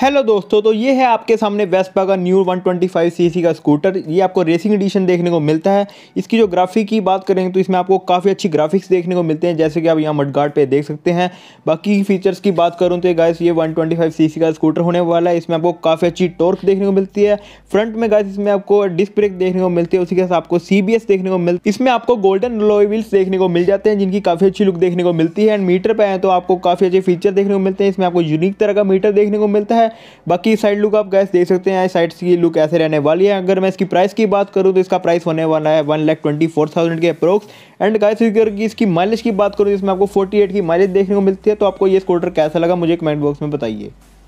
hello दोस्तों तो ये है आपके सामने वेस्पा का न्यू 125 सीसी का स्कूटर ये आपको रेसिंग एडिशन देखने को मिलता है इसकी जो ग्राफिक की बात करेंगे तो इसमें आपको काफ़ी अच्छी ग्राफिक्स देखने को मिलते हैं जैसे कि आप यहाँ मडगार्ड पे देख सकते हैं बाकी फीचर्स की बात करूँ तो ये गाइस ये 125 सीसी का स्कूटर होने वाला है इसमें आपको काफ़ी अच्छी टॉर्क देखने को मिलती है फ्रंट में गाइस इसमें आपको डिस्क ब्रेक देखने को मिलती है उसी के साथ आपको सी देखने को मिलती इसमें आपको गोल्डन लॉय व्हील्स देखने को मिल जाते हैं जिनकी काफ़ी अच्छी लुक देखने को मिलती है एंड मीटर पर आए तो आपको काफ़ी अच्छे फीचर देखने को मिलते हैं इसमें आपको यूनिक तरह का मीटर देखने को मिलता है है बाकी साइड लुक आप गैस देख सकते हैं साइड की लुक ऐसे रहने वाली है अगर मैं इसकी प्राइस की बात करूँ तो इसका प्राइस होने वाला है one lakh twenty four thousand के अप्रोक्स एंड गाइस अगर की इसकी माइलेज की बात करूँ जिसमें आपको फोर्टी एट की माइलेज देखने को मिलती है तो आपको ये स्कूटर कैसा लगा मुझे कमेंट बॉक्स में बताइए